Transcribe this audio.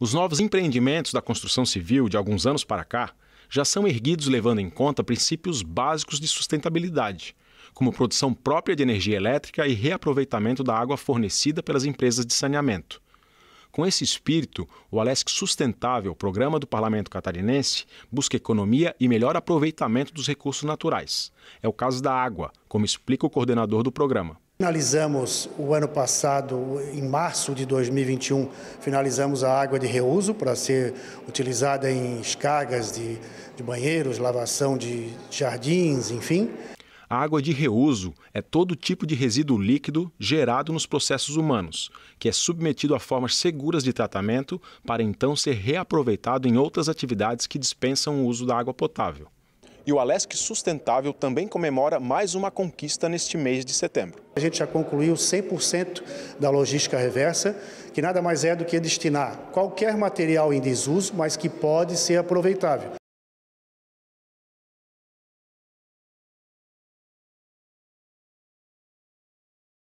Os novos empreendimentos da construção civil de alguns anos para cá já são erguidos levando em conta princípios básicos de sustentabilidade, como produção própria de energia elétrica e reaproveitamento da água fornecida pelas empresas de saneamento. Com esse espírito, o Alesc Sustentável, programa do Parlamento Catarinense, busca economia e melhor aproveitamento dos recursos naturais. É o caso da água, como explica o coordenador do programa. Finalizamos o ano passado, em março de 2021, finalizamos a água de reuso para ser utilizada em escargas de, de banheiros, lavação de jardins, enfim. A água de reuso é todo tipo de resíduo líquido gerado nos processos humanos, que é submetido a formas seguras de tratamento para então ser reaproveitado em outras atividades que dispensam o uso da água potável. E o Alesc Sustentável também comemora mais uma conquista neste mês de setembro. A gente já concluiu 100% da logística reversa, que nada mais é do que destinar qualquer material em desuso, mas que pode ser aproveitável.